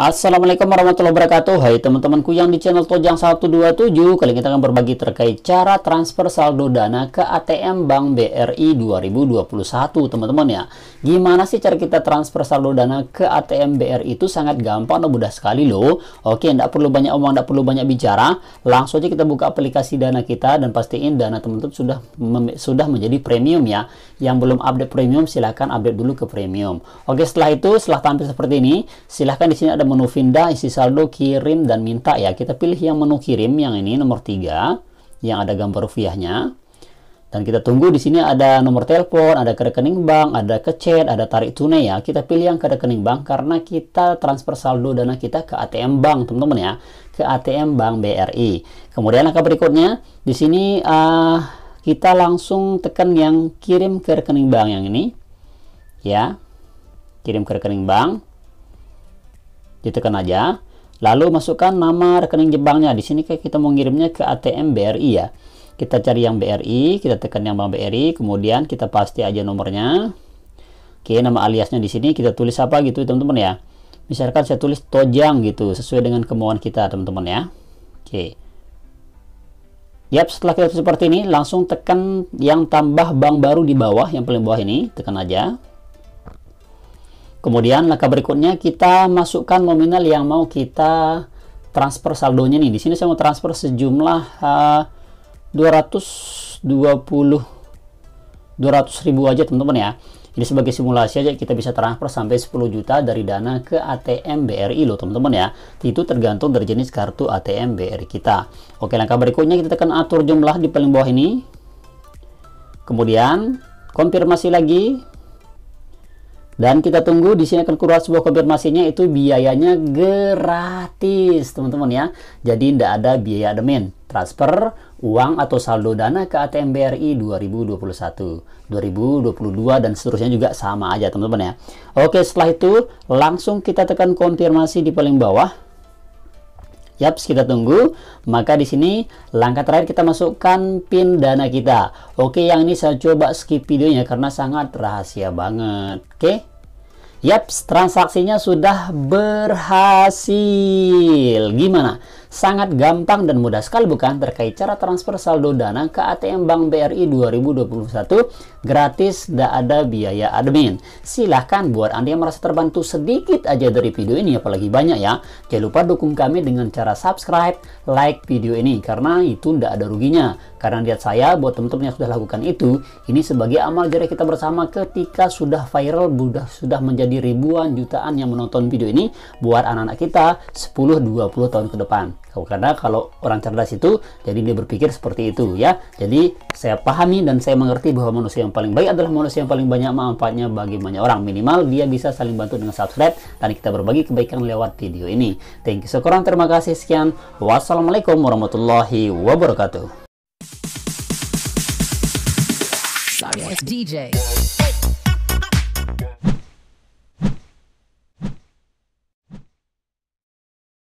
Assalamualaikum warahmatullahi wabarakatuh Hai teman-temanku yang di channel Tojang 127 Kali kita akan berbagi terkait cara transfer saldo dana ke ATM Bank BRI 2021 teman-teman ya Gimana sih cara kita transfer saldo dana ke ATM BRI itu sangat gampang dan mudah sekali loh Oke tidak perlu banyak omong tidak perlu banyak bicara Langsung aja kita buka aplikasi dana kita dan pastiin dana teman-teman sudah sudah menjadi premium ya Yang belum update premium silahkan update dulu ke premium Oke setelah itu setelah tampil seperti ini silahkan di sini ada menu Vinda, isi saldo, kirim, dan minta ya. Kita pilih yang menu kirim, yang ini nomor 3, yang ada gambar rupiahnya. Dan kita tunggu di sini ada nomor telepon, ada ke rekening bank, ada ke chat, ada tarik tunai ya. Kita pilih yang ke rekening bank karena kita transfer saldo dana kita ke ATM bank, teman-teman ya. Ke ATM bank BRI. Kemudian langkah berikutnya, di sini uh, kita langsung tekan yang kirim ke rekening bank yang ini. Ya. Kirim ke rekening bank ditekan aja lalu masukkan nama rekening jebangnya di sini kita mau ngirimnya ke ATM BRI ya kita cari yang BRI kita tekan yang bank BRI kemudian kita pasti aja nomornya oke nama aliasnya di sini kita tulis apa gitu teman-teman ya misalkan saya tulis tojang gitu sesuai dengan kemauan kita teman-teman ya oke Yap, setelah kita seperti ini, langsung tekan yang tambah bank baru di bawah, yang paling bawah ini, tekan aja. Kemudian langkah berikutnya kita masukkan nominal yang mau kita transfer saldonya nih. Di sini saya mau transfer sejumlah uh, 220 200 ribu aja teman-teman ya. Ini sebagai simulasi aja kita bisa transfer sampai 10 juta dari dana ke ATM BRI loh teman-teman ya. Itu tergantung dari jenis kartu ATM BRI kita. Oke langkah berikutnya kita tekan atur jumlah di paling bawah ini. Kemudian konfirmasi lagi dan kita tunggu di sini akan keluar sebuah konfirmasinya itu biayanya gratis, teman-teman ya. Jadi tidak ada biaya admin, transfer, uang atau saldo dana ke ATM BRI 2021, 2022 dan seterusnya juga sama aja, teman-teman ya. Oke, setelah itu langsung kita tekan konfirmasi di paling bawah. Yap kita tunggu. Maka di sini langkah terakhir kita masukkan pin dana kita. Oke, yang ini saya coba skip videonya karena sangat rahasia banget. Oke. Yap, transaksinya sudah berhasil. Gimana? Sangat gampang dan mudah sekali bukan terkait cara transfer saldo dana ke ATM Bank BRI 2021 gratis tidak ada biaya admin. Silahkan buat Anda yang merasa terbantu sedikit aja dari video ini apalagi banyak ya. Jangan lupa dukung kami dengan cara subscribe, like video ini karena itu tidak ada ruginya. Karena lihat saya, buat teman-teman yang sudah lakukan itu, ini sebagai amal jariah kita bersama ketika sudah viral, sudah, sudah menjadi ribuan, jutaan yang menonton video ini buat anak-anak kita 10-20 tahun ke depan. Karena kalau orang cerdas itu, jadi dia berpikir seperti itu ya. Jadi saya pahami dan saya mengerti bahwa manusia yang paling baik adalah manusia yang paling banyak manfaatnya bagi banyak orang. Minimal dia bisa saling bantu dengan subscribe dan kita berbagi kebaikan lewat video ini. Thank you sekurang terima kasih sekian. Wassalamualaikum warahmatullahi wabarakatuh. sorry DJ.